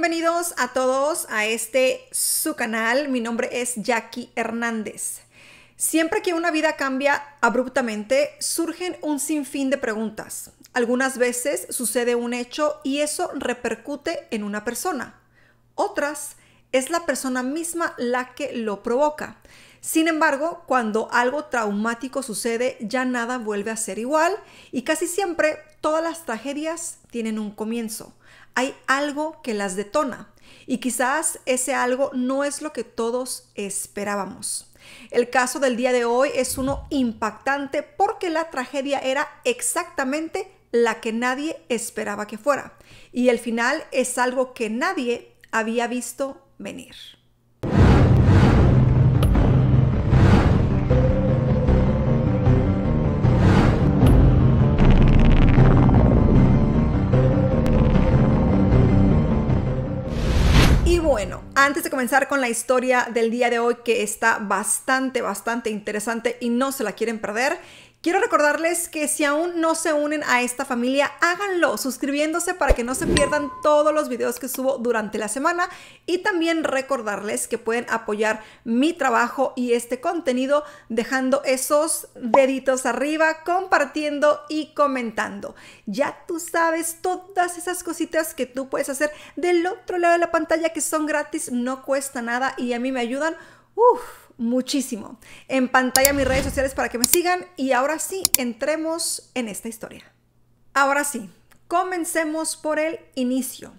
bienvenidos a todos a este su canal. Mi nombre es Jackie Hernández. Siempre que una vida cambia abruptamente, surgen un sinfín de preguntas. Algunas veces sucede un hecho y eso repercute en una persona. Otras, es la persona misma la que lo provoca. Sin embargo, cuando algo traumático sucede, ya nada vuelve a ser igual y casi siempre todas las tragedias tienen un comienzo hay algo que las detona y quizás ese algo no es lo que todos esperábamos. El caso del día de hoy es uno impactante porque la tragedia era exactamente la que nadie esperaba que fuera y el final es algo que nadie había visto venir. Antes de comenzar con la historia del día de hoy que está bastante, bastante interesante y no se la quieren perder, Quiero recordarles que si aún no se unen a esta familia, háganlo suscribiéndose para que no se pierdan todos los videos que subo durante la semana y también recordarles que pueden apoyar mi trabajo y este contenido dejando esos deditos arriba, compartiendo y comentando. Ya tú sabes todas esas cositas que tú puedes hacer del otro lado de la pantalla que son gratis, no cuesta nada y a mí me ayudan. Uf, muchísimo. En pantalla mis redes sociales para que me sigan y ahora sí, entremos en esta historia. Ahora sí, comencemos por el inicio.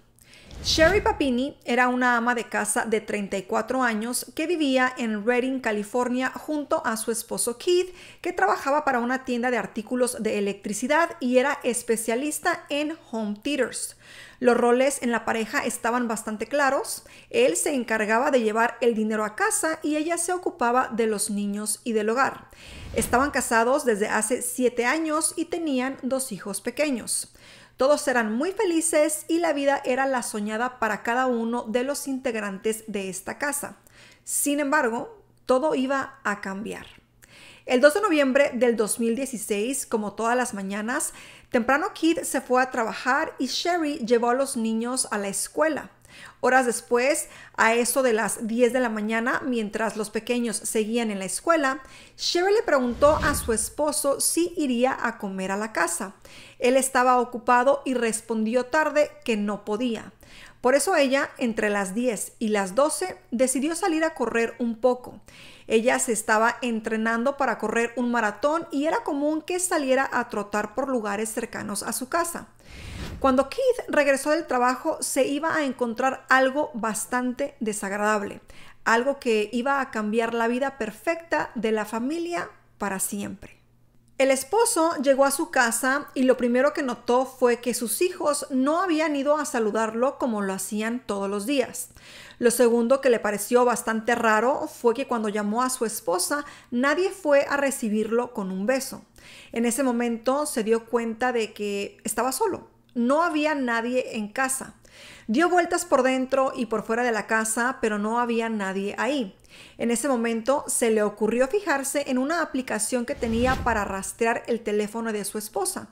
Sherry Papini era una ama de casa de 34 años que vivía en Redding, California, junto a su esposo Keith, que trabajaba para una tienda de artículos de electricidad y era especialista en home theaters. Los roles en la pareja estaban bastante claros. Él se encargaba de llevar el dinero a casa y ella se ocupaba de los niños y del hogar. Estaban casados desde hace siete años y tenían dos hijos pequeños. Todos eran muy felices y la vida era la soñada para cada uno de los integrantes de esta casa. Sin embargo, todo iba a cambiar. El 2 de noviembre del 2016, como todas las mañanas, Temprano Kid se fue a trabajar y Sherry llevó a los niños a la escuela. Horas después, a eso de las 10 de la mañana, mientras los pequeños seguían en la escuela, Sherry le preguntó a su esposo si iría a comer a la casa. Él estaba ocupado y respondió tarde que no podía. Por eso ella, entre las 10 y las 12, decidió salir a correr un poco. Ella se estaba entrenando para correr un maratón y era común que saliera a trotar por lugares cercanos a su casa. Cuando Keith regresó del trabajo se iba a encontrar algo bastante desagradable, algo que iba a cambiar la vida perfecta de la familia para siempre. El esposo llegó a su casa y lo primero que notó fue que sus hijos no habían ido a saludarlo como lo hacían todos los días. Lo segundo que le pareció bastante raro fue que cuando llamó a su esposa nadie fue a recibirlo con un beso. En ese momento se dio cuenta de que estaba solo. No había nadie en casa. Dio vueltas por dentro y por fuera de la casa, pero no había nadie ahí. En ese momento se le ocurrió fijarse en una aplicación que tenía para rastrear el teléfono de su esposa.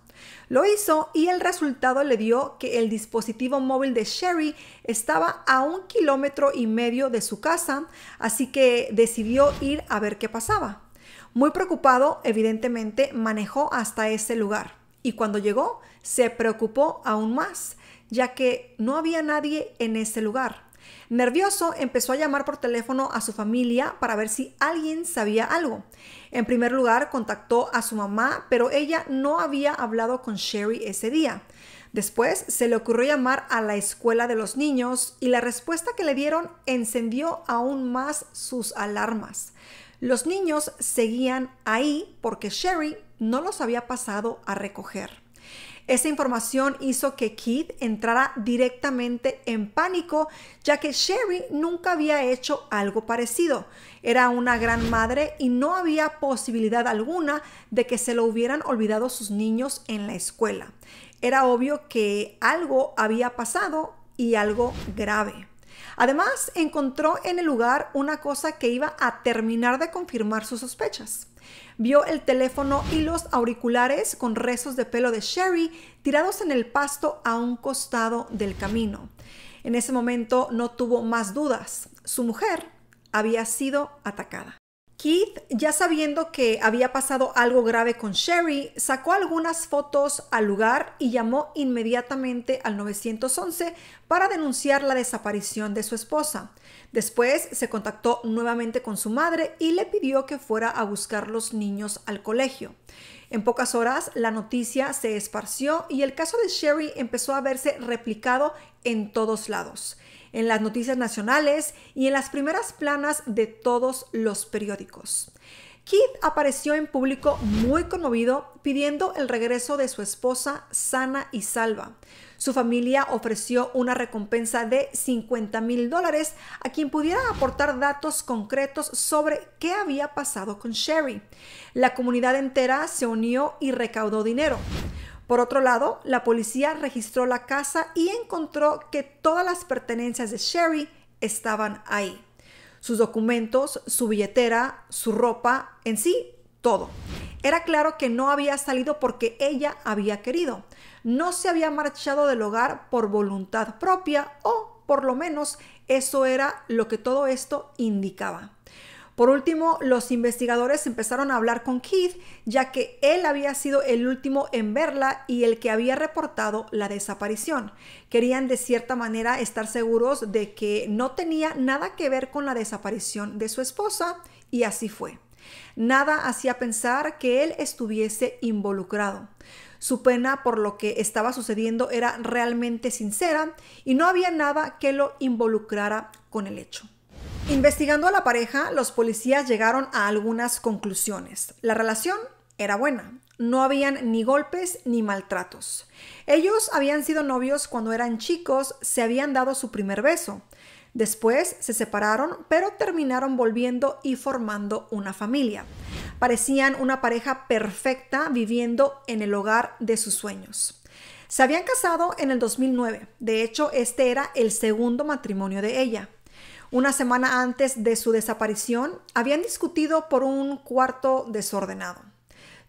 Lo hizo y el resultado le dio que el dispositivo móvil de Sherry estaba a un kilómetro y medio de su casa, así que decidió ir a ver qué pasaba. Muy preocupado, evidentemente, manejó hasta ese lugar y cuando llegó se preocupó aún más ya que no había nadie en ese lugar. Nervioso, empezó a llamar por teléfono a su familia para ver si alguien sabía algo. En primer lugar, contactó a su mamá, pero ella no había hablado con Sherry ese día. Después se le ocurrió llamar a la escuela de los niños y la respuesta que le dieron encendió aún más sus alarmas. Los niños seguían ahí porque Sherry no los había pasado a recoger. Esa información hizo que Keith entrara directamente en pánico, ya que Sherry nunca había hecho algo parecido. Era una gran madre y no había posibilidad alguna de que se lo hubieran olvidado sus niños en la escuela. Era obvio que algo había pasado y algo grave. Además, encontró en el lugar una cosa que iba a terminar de confirmar sus sospechas. Vio el teléfono y los auriculares con rezos de pelo de Sherry tirados en el pasto a un costado del camino. En ese momento no tuvo más dudas. Su mujer había sido atacada. Keith, ya sabiendo que había pasado algo grave con Sherry, sacó algunas fotos al lugar y llamó inmediatamente al 911 para denunciar la desaparición de su esposa. Después se contactó nuevamente con su madre y le pidió que fuera a buscar los niños al colegio. En pocas horas la noticia se esparció y el caso de Sherry empezó a verse replicado en todos lados, en las noticias nacionales y en las primeras planas de todos los periódicos. Keith apareció en público muy conmovido pidiendo el regreso de su esposa sana y salva. Su familia ofreció una recompensa de 50 mil dólares a quien pudiera aportar datos concretos sobre qué había pasado con Sherry. La comunidad entera se unió y recaudó dinero. Por otro lado, la policía registró la casa y encontró que todas las pertenencias de Sherry estaban ahí sus documentos, su billetera, su ropa, en sí, todo. Era claro que no había salido porque ella había querido. No se había marchado del hogar por voluntad propia o, por lo menos, eso era lo que todo esto indicaba. Por último, los investigadores empezaron a hablar con Keith, ya que él había sido el último en verla y el que había reportado la desaparición. Querían de cierta manera estar seguros de que no tenía nada que ver con la desaparición de su esposa, y así fue. Nada hacía pensar que él estuviese involucrado. Su pena por lo que estaba sucediendo era realmente sincera y no había nada que lo involucrara con el hecho. Investigando a la pareja, los policías llegaron a algunas conclusiones. La relación era buena. No habían ni golpes ni maltratos. Ellos habían sido novios cuando eran chicos, se habían dado su primer beso. Después se separaron, pero terminaron volviendo y formando una familia. Parecían una pareja perfecta viviendo en el hogar de sus sueños. Se habían casado en el 2009. De hecho, este era el segundo matrimonio de ella una semana antes de su desaparición, habían discutido por un cuarto desordenado.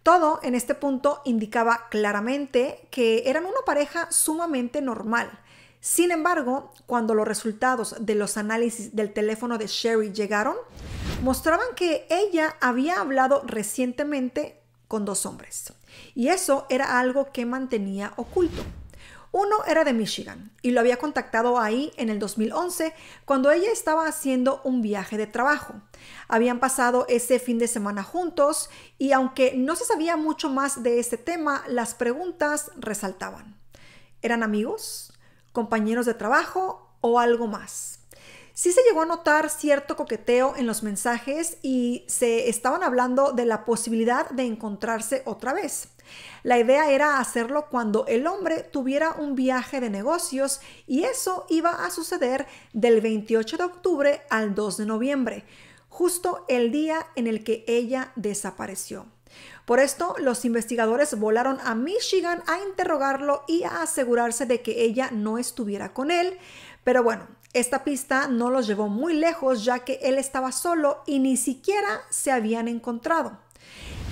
Todo en este punto indicaba claramente que eran una pareja sumamente normal. Sin embargo, cuando los resultados de los análisis del teléfono de Sherry llegaron, mostraban que ella había hablado recientemente con dos hombres. Y eso era algo que mantenía oculto. Uno era de Michigan y lo había contactado ahí en el 2011 cuando ella estaba haciendo un viaje de trabajo. Habían pasado ese fin de semana juntos y aunque no se sabía mucho más de este tema, las preguntas resaltaban. ¿Eran amigos? ¿Compañeros de trabajo? ¿O algo más? sí se llegó a notar cierto coqueteo en los mensajes y se estaban hablando de la posibilidad de encontrarse otra vez. La idea era hacerlo cuando el hombre tuviera un viaje de negocios y eso iba a suceder del 28 de octubre al 2 de noviembre, justo el día en el que ella desapareció. Por esto, los investigadores volaron a Michigan a interrogarlo y a asegurarse de que ella no estuviera con él. Pero bueno, esta pista no los llevó muy lejos ya que él estaba solo y ni siquiera se habían encontrado.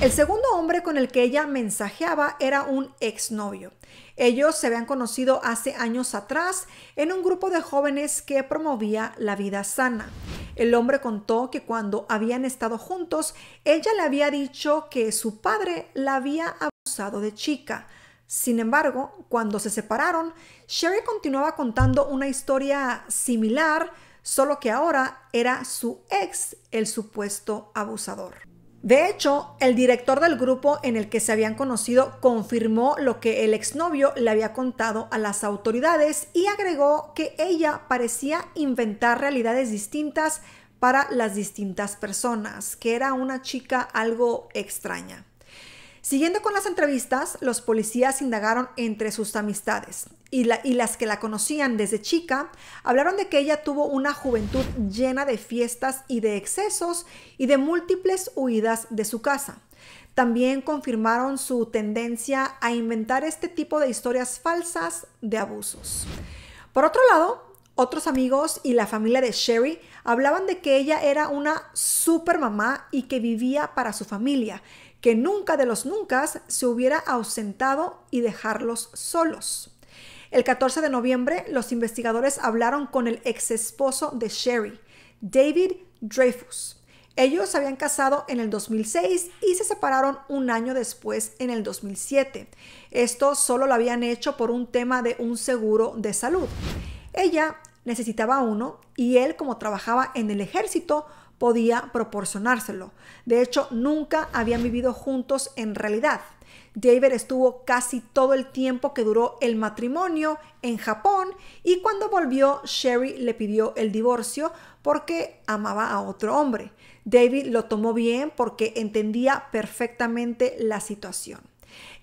El segundo hombre con el que ella mensajeaba era un exnovio. Ellos se habían conocido hace años atrás en un grupo de jóvenes que promovía la vida sana. El hombre contó que cuando habían estado juntos, ella le había dicho que su padre la había abusado de chica, sin embargo, cuando se separaron, Sherry continuaba contando una historia similar, solo que ahora era su ex el supuesto abusador. De hecho, el director del grupo en el que se habían conocido confirmó lo que el exnovio le había contado a las autoridades y agregó que ella parecía inventar realidades distintas para las distintas personas, que era una chica algo extraña. Siguiendo con las entrevistas, los policías indagaron entre sus amistades y, las que la conocían desde chica, hablaron de que ella tuvo una juventud llena de fiestas y de excesos y de múltiples huidas de su casa. También confirmaron su tendencia a inventar este tipo de historias falsas de abusos. Por otro lado, otros amigos y la familia de Sherry hablaban de que ella era una super mamá y que vivía para su familia, que nunca de los nunca se hubiera ausentado y dejarlos solos. El 14 de noviembre, los investigadores hablaron con el ex esposo de Sherry, David Dreyfus. Ellos se habían casado en el 2006 y se separaron un año después en el 2007. Esto solo lo habían hecho por un tema de un seguro de salud. Ella necesitaba uno y él, como trabajaba en el ejército, podía proporcionárselo. De hecho, nunca habían vivido juntos en realidad. David estuvo casi todo el tiempo que duró el matrimonio en Japón y cuando volvió Sherry le pidió el divorcio porque amaba a otro hombre. David lo tomó bien porque entendía perfectamente la situación.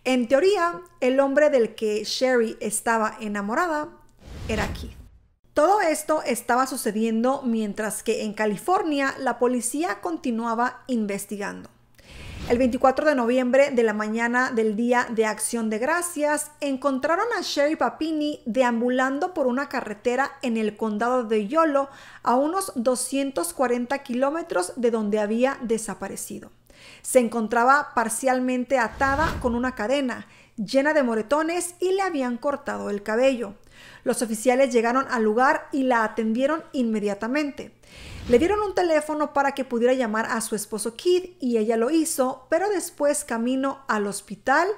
En teoría, el hombre del que Sherry estaba enamorada era Keith. Todo esto estaba sucediendo mientras que en California la policía continuaba investigando. El 24 de noviembre de la mañana del Día de Acción de Gracias, encontraron a Sherry Papini deambulando por una carretera en el condado de Yolo, a unos 240 kilómetros de donde había desaparecido. Se encontraba parcialmente atada con una cadena llena de moretones y le habían cortado el cabello. Los oficiales llegaron al lugar y la atendieron inmediatamente. Le dieron un teléfono para que pudiera llamar a su esposo Kid y ella lo hizo, pero después camino al hospital,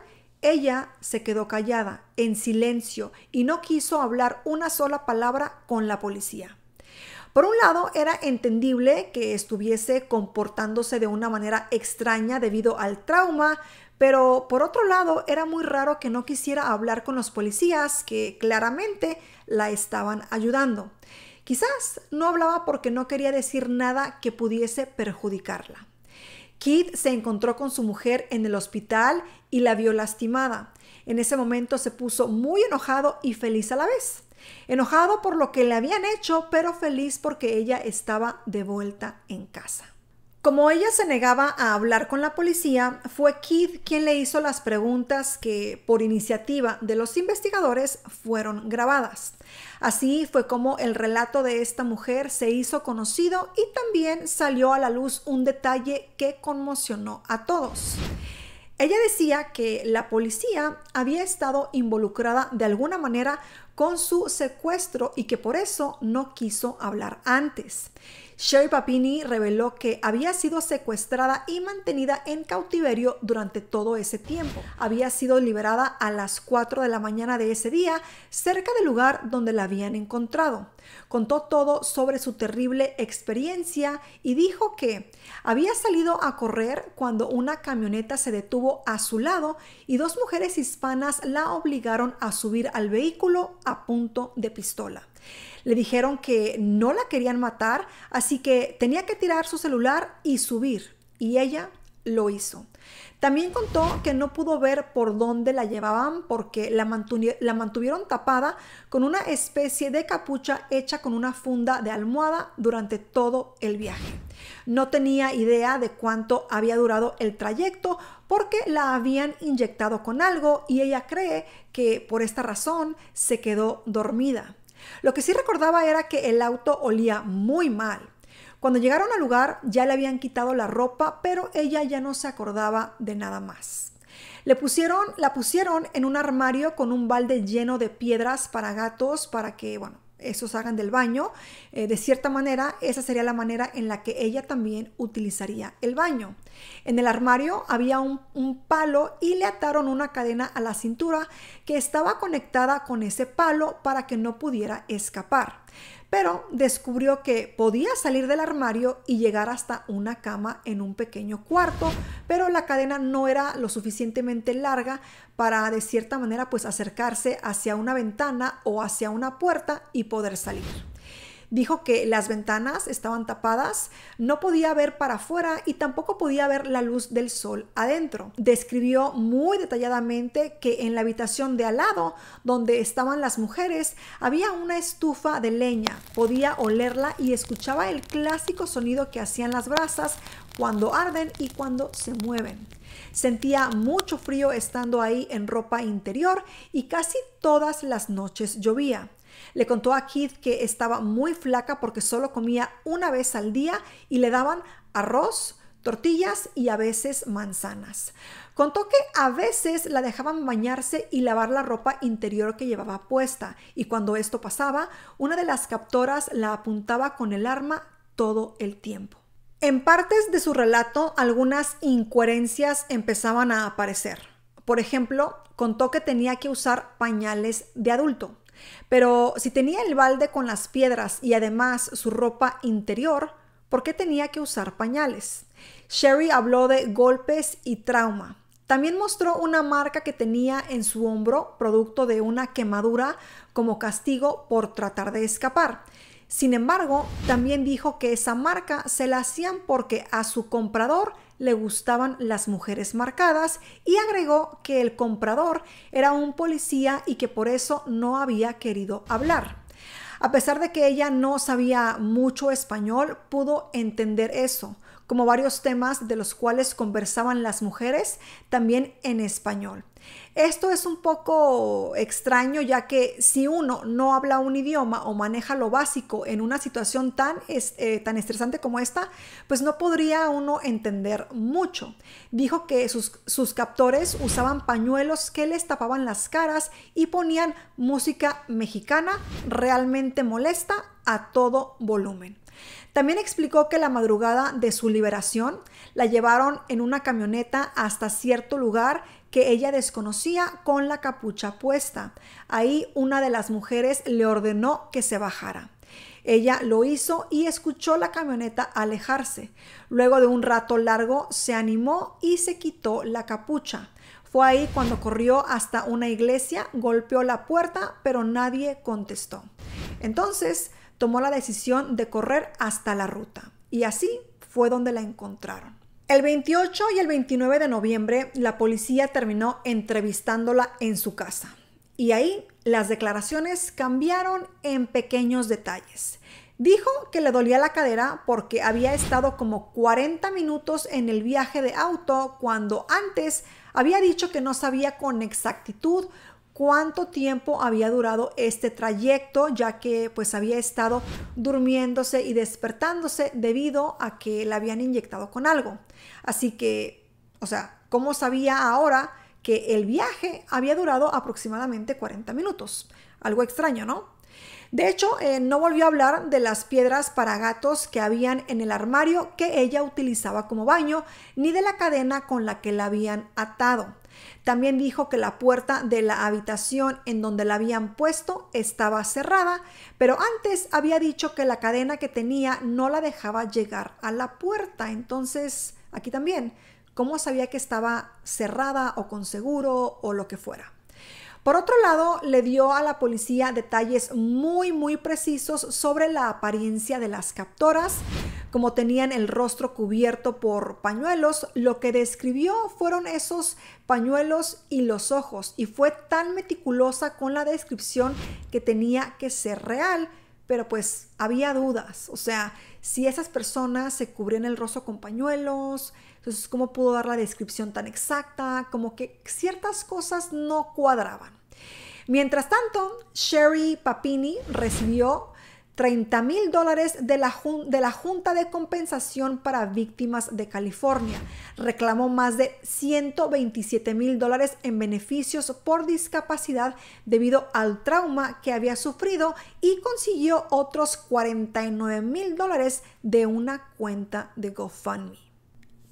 ella se quedó callada, en silencio, y no quiso hablar una sola palabra con la policía. Por un lado, era entendible que estuviese comportándose de una manera extraña debido al trauma, pero por otro lado, era muy raro que no quisiera hablar con los policías que claramente la estaban ayudando. Quizás no hablaba porque no quería decir nada que pudiese perjudicarla. Kid se encontró con su mujer en el hospital y la vio lastimada. En ese momento se puso muy enojado y feliz a la vez. Enojado por lo que le habían hecho, pero feliz porque ella estaba de vuelta en casa. Como ella se negaba a hablar con la policía, fue Keith quien le hizo las preguntas que, por iniciativa de los investigadores, fueron grabadas. Así fue como el relato de esta mujer se hizo conocido y también salió a la luz un detalle que conmocionó a todos. Ella decía que la policía había estado involucrada de alguna manera con su secuestro y que por eso no quiso hablar antes. Sherry Papini reveló que había sido secuestrada y mantenida en cautiverio durante todo ese tiempo. Había sido liberada a las 4 de la mañana de ese día, cerca del lugar donde la habían encontrado. Contó todo sobre su terrible experiencia y dijo que había salido a correr cuando una camioneta se detuvo a su lado y dos mujeres hispanas la obligaron a subir al vehículo a punto de pistola. Le dijeron que no la querían matar, así que tenía que tirar su celular y subir, y ella lo hizo. También contó que no pudo ver por dónde la llevaban porque la, mantuvieron tapada con una especie de capucha hecha con una funda de almohada durante todo el viaje. No tenía idea de cuánto había durado el trayecto porque la habían inyectado con algo y ella cree que por esta razón se quedó dormida. Lo que sí recordaba era que el auto olía muy mal. Cuando llegaron al lugar ya le habían quitado la ropa, pero ella ya no se acordaba de nada más. Le pusieron, la pusieron en un armario con un balde lleno de piedras para gatos para que, bueno, esos hagan del baño, eh, de cierta manera, esa sería la manera en la que ella también utilizaría el baño. En el armario había un, un, palo y le ataron una cadena a la cintura que estaba conectada con ese palo para que no pudiera escapar pero descubrió que podía salir del armario y llegar hasta una cama en un pequeño cuarto, pero la cadena no era lo suficientemente larga para de cierta manera pues acercarse hacia una ventana o hacia una puerta y poder salir dijo que las ventanas estaban tapadas, no podía ver para afuera y tampoco podía ver la luz del sol adentro. Describió muy detalladamente que en la habitación de al lado, donde estaban las mujeres, había una estufa de leña, podía olerla y escuchaba el clásico sonido que hacían las brasas cuando arden y cuando se mueven. Sentía mucho frío estando ahí en ropa interior y casi todas las noches llovía. Le contó a Kid que estaba muy flaca porque solo comía una vez al día y le daban arroz, tortillas y a veces manzanas. Contó que a veces la dejaban bañarse y lavar la ropa interior que llevaba puesta, y cuando esto pasaba, una de las captoras la apuntaba con el arma todo el tiempo. En partes de su relato, algunas incoherencias empezaban a aparecer. Por ejemplo, contó que tenía que usar pañales de adulto. Pero si tenía el balde con las piedras y además su ropa interior, ¿por qué tenía que usar pañales? Sherry habló de golpes y trauma. También mostró una marca que tenía en su hombro, producto de una quemadura, como castigo por tratar de escapar. Sin embargo, también dijo que esa marca se la hacían porque a su comprador le gustaban las mujeres marcadas y agregó que el comprador era un policía y que por eso no había querido hablar. A pesar de que ella no sabía mucho español, pudo entender eso como varios temas de los cuales conversaban las mujeres, también en español. Esto es un poco extraño ya que si uno no habla un idioma o maneja lo básico en una situación tan, eh, tan estresante como esta, pues no podría uno entender mucho. Dijo que sus captores usaban pañuelos que les tapaban las caras y ponían música mexicana realmente molesta a todo volumen. También explicó que la madrugada de su liberación la llevaron en una camioneta hasta cierto lugar que ella desconocía con la capucha puesta. Ahí una de las mujeres le ordenó que se bajara. Ella lo hizo y escuchó la camioneta alejarse. Luego de un rato largo se animó y se quitó la capucha. Fue ahí cuando corrió hasta una iglesia, golpeó la puerta, pero nadie contestó. Entonces, tomó la decisión de correr hasta la ruta y así fue donde la encontraron. El 28 y el 29 de noviembre la policía terminó entrevistándola en su casa y ahí las declaraciones cambiaron en pequeños detalles. Dijo que le dolía la cadera porque había estado como 40 minutos en el viaje de auto cuando antes había dicho que no sabía con exactitud cuánto tiempo había durado este trayecto, ya que pues había estado durmiéndose y despertándose debido a que la habían inyectado con algo. Así que, o sea, ¿cómo sabía ahora que el viaje había durado aproximadamente 40 minutos? Algo extraño, ¿no? De hecho, eh, no volvió a hablar de las piedras para gatos que habían en el armario que ella utilizaba como baño, ni de la cadena con la que la habían atado. También dijo que la puerta de la habitación en donde la habían puesto estaba cerrada, pero antes había dicho que la cadena que tenía no la dejaba llegar a la puerta. Entonces, aquí también, ¿cómo sabía que estaba cerrada o con seguro o lo que fuera? Por otro lado, le dio a la policía detalles muy, muy precisos sobre la apariencia de las captoras, como tenían el rostro cubierto por pañuelos, lo que describió fueron esos pañuelos y los ojos, y fue tan meticulosa con la descripción que tenía que ser real, pero pues había dudas, o sea, si esas personas se cubrían el rostro con pañuelos, entonces cómo pudo dar la descripción tan exacta, como que ciertas cosas no cuadraban. Mientras tanto, Sherry Papini recibió 30 mil dólares de la, Junta de Compensación para Víctimas de California. Reclamó más de 127 mil dólares en beneficios por discapacidad debido al trauma que había sufrido y consiguió otros 49 mil dólares de una cuenta de GoFundMe.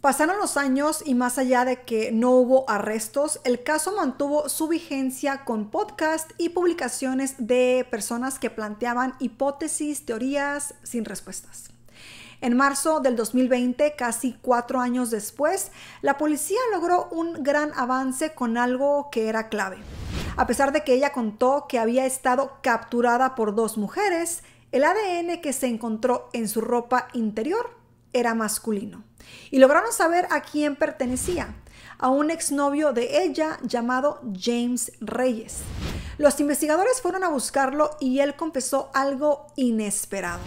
Pasaron los años y más allá de que no hubo arrestos, el caso mantuvo su vigencia con podcast y publicaciones de personas que planteaban hipótesis, teorías sin respuestas. En marzo del 2020, casi cuatro años después, la policía logró un gran avance con algo que era clave. A pesar de que ella contó que había estado capturada por dos mujeres, el ADN que se encontró en su ropa interior era masculino y lograron saber a quién pertenecía, a un exnovio de ella llamado James Reyes. Los investigadores fueron a buscarlo y él confesó algo inesperado.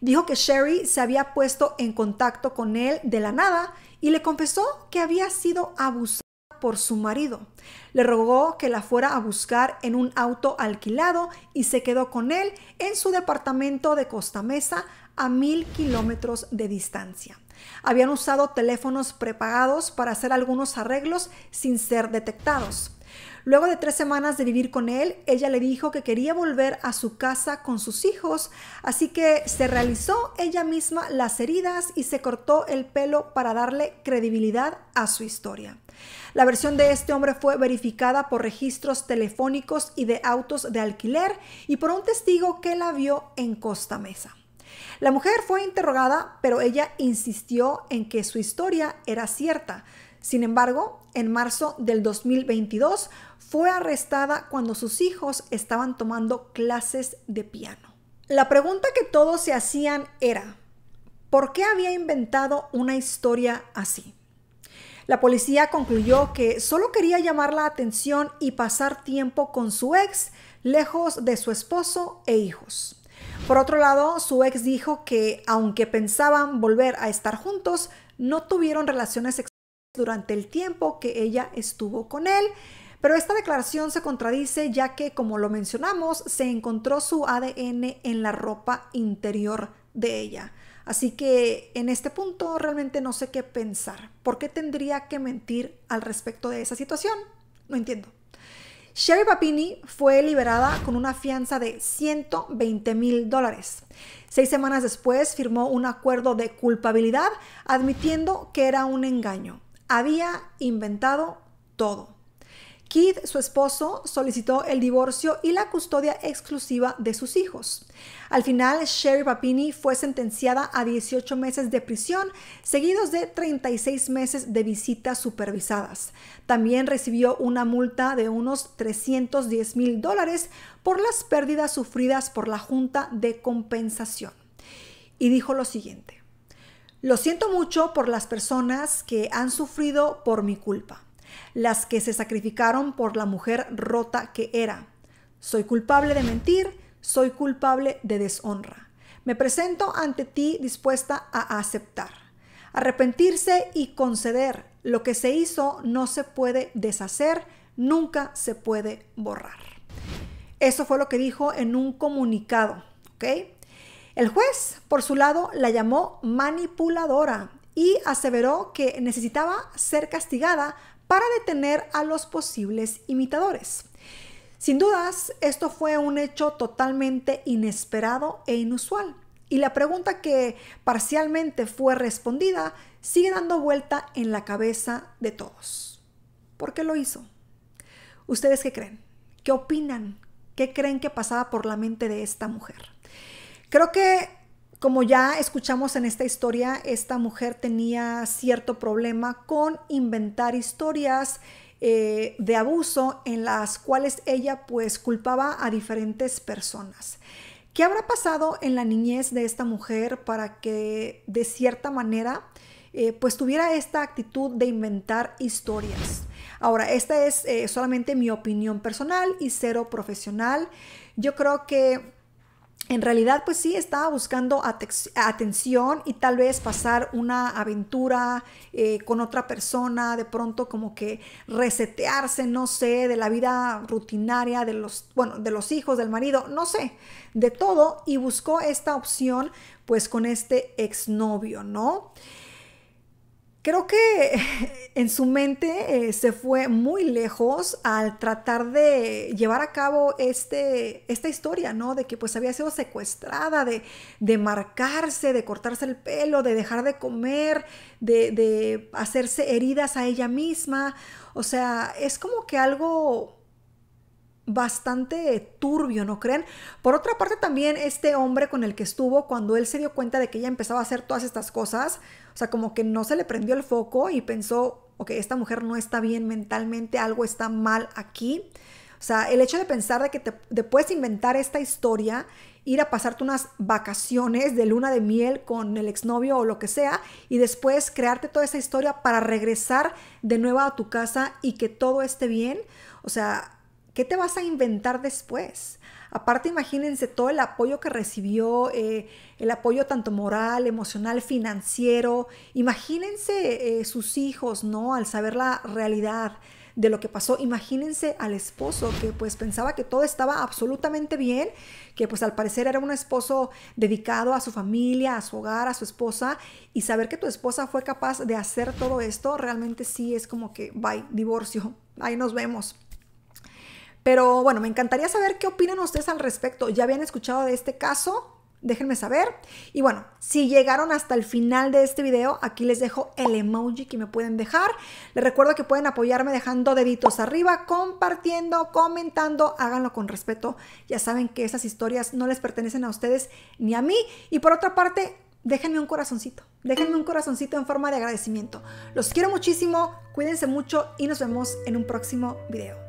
Dijo que Sherry se había puesto en contacto con él de la nada y le confesó que había sido abusada por su marido. Le rogó que la fuera a buscar en un auto alquilado y se quedó con él en su departamento de Costa Mesa a mil kilómetros de distancia habían usado teléfonos prepagados para hacer algunos arreglos sin ser detectados. Luego de tres semanas de vivir con él, ella le dijo que quería volver a su casa con sus hijos, así que se realizó ella misma las heridas y se cortó el pelo para darle credibilidad a su historia. La versión de este hombre fue verificada por registros telefónicos y de autos de alquiler y por un testigo que la vio en Costa Mesa. La mujer fue interrogada, pero ella insistió en que su historia era cierta. Sin embargo, en marzo del 2022 fue arrestada cuando sus hijos estaban tomando clases de piano. La pregunta que todos se hacían era, ¿por qué había inventado una historia así? La policía concluyó que solo quería llamar la atención y pasar tiempo con su ex, lejos de su esposo e hijos. Por otro lado, su ex dijo que aunque pensaban volver a estar juntos, no tuvieron relaciones sexuales durante el tiempo que ella estuvo con él. Pero esta declaración se contradice ya que, como lo mencionamos, se encontró su ADN en la ropa interior de ella. Así que en este punto realmente no sé qué pensar. ¿Por qué tendría que mentir al respecto de esa situación? No entiendo. Sherry Papini fue liberada con una fianza de 120 mil dólares. Seis semanas después firmó un acuerdo de culpabilidad admitiendo que era un engaño. Había inventado todo. Keith, su esposo, solicitó el divorcio y la custodia exclusiva de sus hijos. Al final, Sherry Papini fue sentenciada a 18 meses de prisión, seguidos de 36 meses de visitas supervisadas. También recibió una multa de unos 310 mil dólares por las pérdidas sufridas por la Junta de Compensación. Y dijo lo siguiente, lo siento mucho por las personas que han sufrido por mi culpa, las que se sacrificaron por la mujer rota que era. Soy culpable de mentir, soy culpable de deshonra. Me presento ante ti dispuesta a aceptar. Arrepentirse y conceder lo que se hizo no se puede deshacer, nunca se puede borrar. Eso fue lo que dijo en un comunicado, El juez, por su lado, la llamó manipuladora y aseveró que necesitaba ser castigada para detener a los posibles imitadores. Sin dudas, esto fue un hecho totalmente inesperado e inusual. Y la pregunta que parcialmente fue respondida sigue dando vuelta en la cabeza de todos. ¿Por qué lo hizo? ¿Ustedes qué creen? ¿Qué opinan? ¿Qué creen que pasaba por la mente de esta mujer? Creo que, como ya escuchamos en esta historia, esta mujer tenía cierto problema con inventar historias eh, de abuso en las cuales ella pues culpaba a diferentes personas. ¿Qué habrá pasado en la niñez de esta mujer para que de cierta manera eh, pues tuviera esta actitud de inventar historias? Ahora, esta es eh, solamente mi opinión personal y cero profesional. Yo creo que en realidad, pues sí, estaba buscando atención y tal vez pasar una aventura eh, con otra persona, de pronto como que resetearse, no sé, de la vida rutinaria, de los, bueno, de los hijos, del marido, no sé, de todo, y buscó esta opción pues con este exnovio, ¿no? creo que en su mente eh, se fue muy lejos al tratar de llevar a cabo este, esta historia, ¿no? De que pues había sido secuestrada, de, de marcarse, de cortarse el pelo, de dejar de comer, de, de hacerse heridas a ella misma. O sea, es como que algo bastante turbio, ¿no creen? Por otra parte, también este hombre con el que estuvo, cuando él se dio cuenta de que ella empezaba a hacer todas estas cosas, o sea, como que no se le prendió el foco y pensó, ok, esta mujer no está bien mentalmente, algo está mal aquí. O sea, el hecho de pensar de que te, puedes inventar esta historia, ir a pasarte unas vacaciones de luna de miel con el exnovio o lo que sea, y después crearte toda esa historia para regresar de nuevo a tu casa y que todo esté bien. O sea, ¿Qué te vas a inventar después? Aparte, imagínense todo el apoyo que recibió, eh, el apoyo tanto moral, emocional, financiero. Imagínense eh, sus hijos, ¿no? Al saber la realidad de lo que pasó. Imagínense al esposo que pues pensaba que todo estaba absolutamente bien, que pues al parecer era un esposo dedicado a su familia, a su hogar, a su esposa, y saber que tu esposa fue capaz de hacer todo esto, realmente sí es como que, bye, divorcio, ahí nos vemos. Pero bueno, me encantaría saber qué opinan ustedes al respecto. ¿Ya habían escuchado de este caso? Déjenme saber. Y bueno, si llegaron hasta el final de este video, aquí les dejo el emoji que me pueden dejar. Les recuerdo que pueden apoyarme dejando deditos arriba, compartiendo, comentando. Háganlo con respeto. Ya saben que esas historias no les pertenecen a ustedes ni a mí. Y por otra parte, déjenme un corazoncito. Déjenme un corazoncito en forma de agradecimiento. Los quiero muchísimo, cuídense mucho y nos vemos en un próximo video.